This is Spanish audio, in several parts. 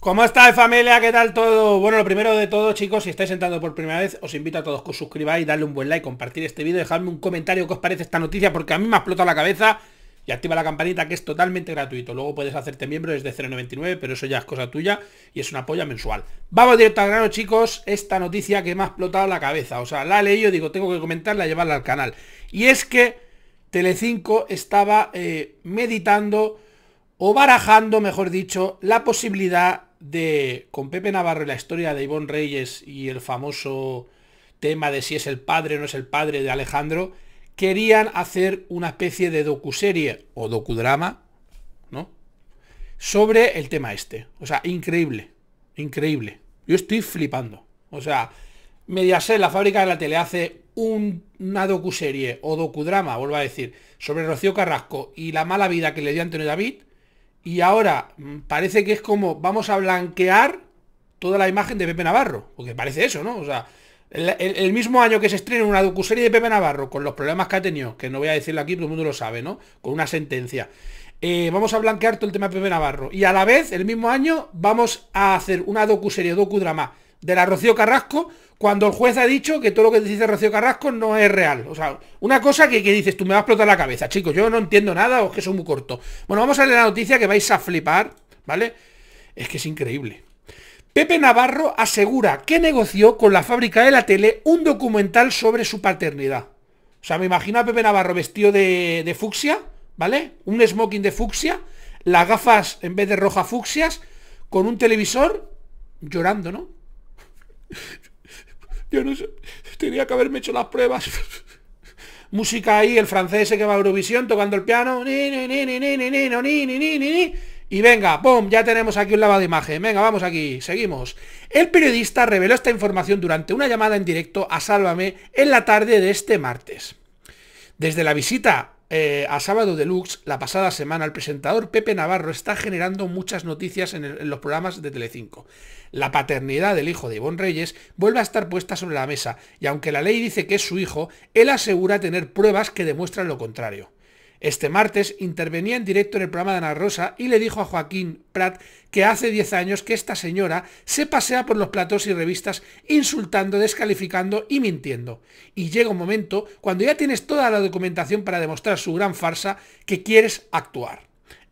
¿Cómo estáis familia? ¿Qué tal todo? Bueno, lo primero de todo, chicos, si estáis entrando por primera vez, os invito a todos que os suscribáis, darle un buen like, compartir este vídeo, dejadme un comentario qué os parece esta noticia porque a mí me ha explotado la cabeza y activa la campanita que es totalmente gratuito. Luego puedes hacerte miembro desde 0.99, pero eso ya es cosa tuya y es una polla mensual. Vamos directo al grano, chicos, esta noticia que me ha explotado la cabeza. O sea, la he leído, digo, tengo que comentarla llevarla al canal. Y es que Telecinco estaba eh, meditando o barajando, mejor dicho, la posibilidad de con Pepe Navarro y la historia de Ivonne Reyes y el famoso tema de si es el padre o no es el padre de Alejandro, querían hacer una especie de docuserie o docudrama, ¿no? Sobre el tema este. O sea, increíble, increíble. Yo estoy flipando. O sea, Mediaset, la fábrica de la tele, hace un, una docuserie o docudrama, vuelvo a decir, sobre Rocío Carrasco y la mala vida que le dio Antonio David y ahora mm, parece que es como vamos a blanquear toda la imagen de Pepe Navarro. Porque parece eso, ¿no? O sea, el, mismo año que se estrena una docuserie de Pepe Navarro, con los problemas que ha tenido, que no voy a decirlo aquí, todo el mundo lo sabe, ¿no? Con una sentencia. Eh, vamos a blanquear todo el tema de Pepe Navarro. Y a la vez, el mismo año, vamos a hacer una docuserie, docudrama de la Rocío Carrasco cuando el juez ha dicho que todo lo que dice Rocío Carrasco no es real. O sea, una cosa que, dices, tú me vas a explotar la cabeza, chicos, yo no entiendo nada o es que soy muy corto. Bueno, vamos a leer la noticia que vais a flipar, ¿vale? Es que es increíble. Pepe Navarro asegura que negoció con la fábrica de la tele un documental sobre su paternidad. O sea, me imagino a Pepe Navarro vestido de, de fucsia, ¿vale? Un smoking de fucsia, las gafas en vez de roja fucsias, con un televisor, llorando, ¿no? Yo no sé, tenía que haberme hecho las pruebas. Música ahí, el francés que va a Eurovisión tocando el piano. Y venga, ¡pum! Ya tenemos aquí un lavado de imagen. Venga, vamos aquí, seguimos. El periodista reveló esta información durante una llamada en directo a Sálvame en la tarde de este martes. Desde la visita eh, a Sábado Deluxe, la pasada semana, el presentador Pepe Navarro está generando muchas noticias en, los programas de Telecinco. La paternidad del hijo de Ivonne Reyes vuelve a estar puesta sobre la mesa, y aunque la ley dice que es su hijo, él asegura tener pruebas que demuestran lo contrario. Este martes intervenía en directo en el programa de Ana Rosa y le dijo a Joaquín Prat que hace 10 años que esta señora se pasea por los platos y revistas insultando, descalificando y mintiendo. Y llega un momento cuando ya tienes toda la documentación para demostrar su gran farsa que quieres actuar.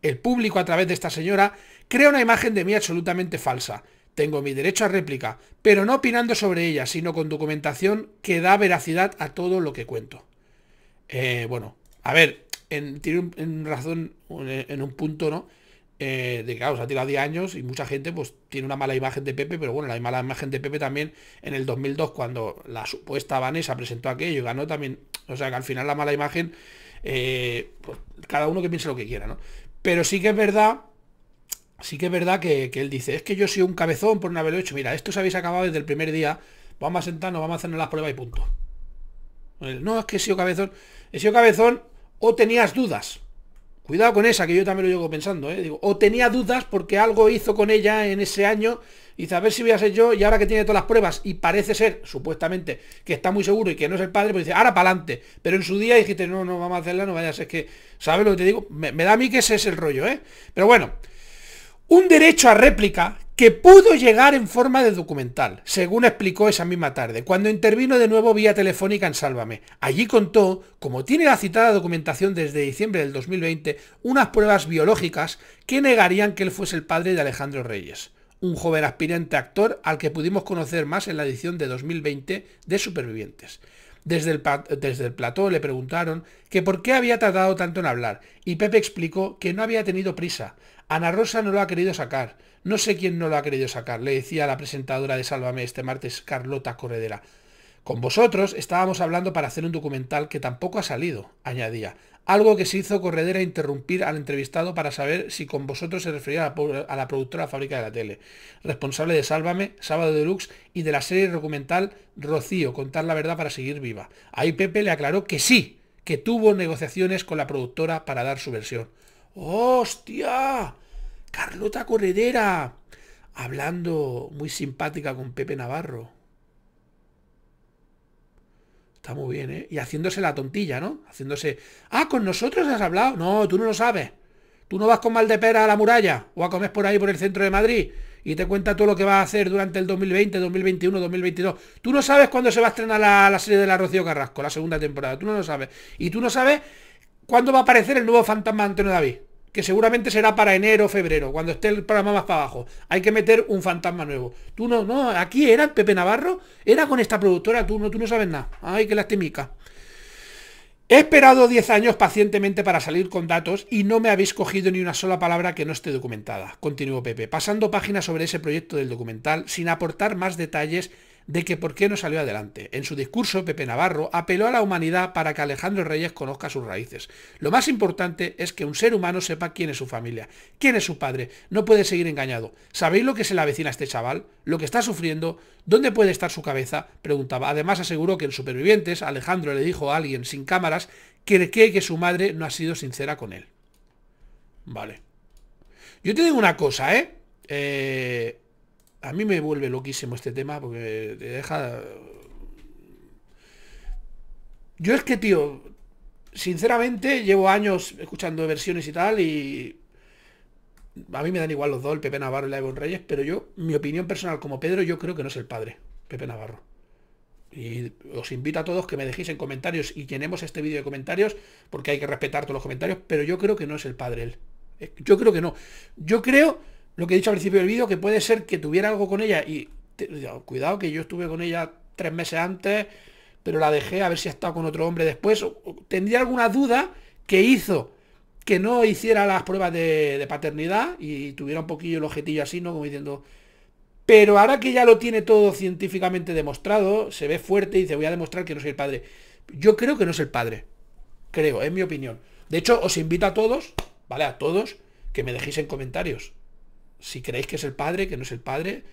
El público a través de esta señora crea una imagen de mí absolutamente falsa. Tengo mi derecho a réplica, pero no opinando sobre ella, sino con documentación que da veracidad a todo lo que cuento. Eh, bueno, a ver, en, tiene un, razón, en un punto, ¿no? Eh, de claro, se ha tirado 10 años y mucha gente pues tiene una mala imagen de Pepe, pero bueno, la mala imagen de Pepe también en el 2002 cuando la supuesta Vanessa presentó aquello ganó también, o sea que al final la mala imagen, eh, pues, cada uno que piense lo que quiera, ¿no? Pero sí que es verdad, sí que es verdad que, él dice, es que yo soy un cabezón por no haberlo hecho, mira, esto se habéis acabado desde el primer día, vamos a sentarnos, vamos a hacernos las pruebas y punto. No, es que he sido cabezón, he sido cabezón o tenías dudas. Cuidado con esa, que yo también lo llevo pensando, ¿eh? Digo, o tenía dudas porque algo hizo con ella en ese año, y dice, a ver si voy a ser yo, y ahora que tiene todas las pruebas, y parece ser, supuestamente, que está muy seguro y que no es el padre, pues dice, ahora para adelante. Pero en su día dijiste, no, no, vamos a hacerla, no vayas, es que, ¿sabes lo que te digo? Me, me da a mí que ese es el rollo, ¿eh? Pero bueno, un derecho a réplica que pudo llegar en forma de documental, según explicó esa misma tarde, cuando intervino de nuevo vía telefónica en Sálvame. Allí contó, como tiene la citada documentación desde diciembre del 2020, unas pruebas biológicas que negarían que él fuese el padre de Alejandro Reyes, un joven aspirante actor al que pudimos conocer más en la edición de 2020 de Supervivientes. Desde el, desde el, plató le preguntaron que por qué había tardado tanto en hablar y Pepe explicó que no había tenido prisa. Ana Rosa no lo ha querido sacar. No sé quién no lo ha querido sacar, le decía la presentadora de Sálvame este martes, Carlota Corredera. Con vosotros estábamos hablando para hacer un documental que tampoco ha salido, añadía. Algo que se hizo Corredera interrumpir al entrevistado para saber si con vosotros se refería a la, a la productora Fábrica de la Tele, responsable de Sálvame, Sábado Deluxe y de la serie documental Rocío, Contar la Verdad para Seguir Viva. Ahí Pepe le aclaró que sí, que tuvo negociaciones con la productora para dar su versión. ¡Hostia! Carlota Corredera, hablando muy simpática con Pepe Navarro. Está muy bien, ¿eh? Y haciéndose la tontilla, ¿no? Haciéndose... Ah, con nosotros has hablado. No, tú no lo sabes. Tú no vas con mal de pera a la muralla o a comer por ahí por el centro de Madrid y te cuenta todo lo que va a hacer durante el 2020, 2021, 2022. Tú no sabes cuándo se va a estrenar la, la serie de la Rocío Carrasco, la segunda temporada. Tú no lo sabes. Y tú no sabes cuándo va a aparecer el nuevo fantasma Antonio David que seguramente será para enero o febrero, cuando esté el programa más para abajo. Hay que meter un fantasma nuevo. Tú no, no, aquí era el Pepe Navarro, era con esta productora, tú no, tú no sabes nada. Ay, qué lastimica. He esperado 10 años pacientemente para salir con datos y no me habéis cogido ni una sola palabra que no esté documentada, continuó Pepe, pasando páginas sobre ese proyecto del documental sin aportar más detalles de que por qué no salió adelante. En su discurso, Pepe Navarro apeló a la humanidad para que Alejandro Reyes conozca sus raíces. Lo más importante es que un ser humano sepa quién es su familia, quién es su padre. No puede seguir engañado. ¿Sabéis lo que se le avecina a este chaval? ¿Lo que está sufriendo? ¿Dónde puede estar su cabeza? Preguntaba. Además aseguró que en Supervivientes, Alejandro le dijo a alguien sin cámaras que cree que su madre no ha sido sincera con él. Vale. Yo te digo una cosa, ¿eh? eh a mí me vuelve loquísimo este tema porque te deja... Yo es que, tío, sinceramente llevo años escuchando versiones y tal y... A mí me dan igual los dos, el Pepe Navarro y la Reyes, pero yo, mi opinión personal como Pedro, yo creo que no es el padre, Pepe Navarro. Y os invito a todos que me dejéis en comentarios y llenemos este vídeo de comentarios, porque hay que respetar todos los comentarios, pero yo creo que no es el padre él. Yo creo que no. Yo creo lo que he dicho al principio del vídeo, que puede ser que tuviera algo con ella y cuidado que yo estuve con ella tres meses antes, pero la dejé a ver si ha estado con otro hombre después. Tendría alguna duda que hizo que no hiciera las pruebas de, paternidad y tuviera un poquillo el objetillo así, ¿no? Como diciendo. Pero ahora que ya lo tiene todo científicamente demostrado, se ve fuerte y dice, voy a demostrar que no soy el padre. Yo creo que no es el padre. Creo, es mi opinión. De hecho, os invito a todos, ¿vale? A todos, que me dejéis en comentarios si creéis que es el padre, que no es el padre,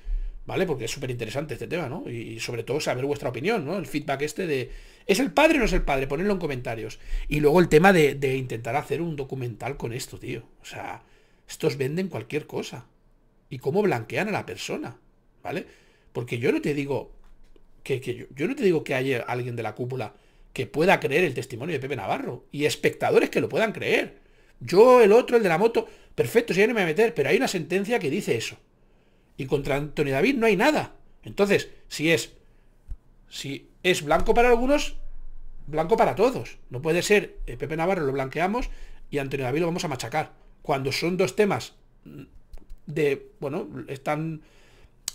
¿vale? Porque es súper interesante este tema, ¿no? Y sobre todo saber vuestra opinión, ¿no? El feedback este de, ¿es el padre o no es el padre? Ponedlo en comentarios. Y luego el tema de, intentar hacer un documental con esto, tío. O sea, estos venden cualquier cosa. Y cómo blanquean a la persona, ¿vale? Porque yo no te digo que, yo no te digo que haya alguien de la cúpula que pueda creer el testimonio de Pepe Navarro y espectadores que lo puedan creer. Yo, el otro, el de la moto, Perfecto, si ya no me voy a meter, pero hay una sentencia que dice eso. Y contra Antonio David no hay nada. Entonces, si es, si es blanco para algunos, blanco para todos. No puede ser, eh, Pepe Navarro lo blanqueamos y Antonio David lo vamos a machacar. Cuando son dos temas mm, de, bueno, están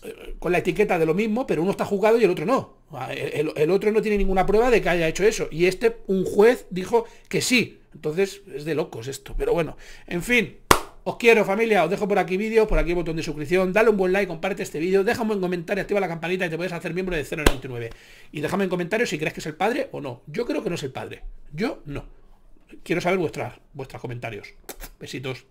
eh, con la etiqueta de lo mismo, pero uno está jugado y el otro no. Ah, el, otro no tiene ninguna prueba de que haya hecho eso. Y este, un juez, dijo que sí. Entonces, es de locos esto. Pero bueno, en fin, os quiero familia, os dejo por aquí vídeos, por aquí botón de suscripción, dale un buen like, comparte este vídeo, déjame un comentario, activa la campanita y te puedes hacer miembro de 099. Y déjame en comentarios si crees que es el padre o no. Yo creo que no es el padre. Yo no. Quiero saber vuestras, vuestros comentarios. Besitos.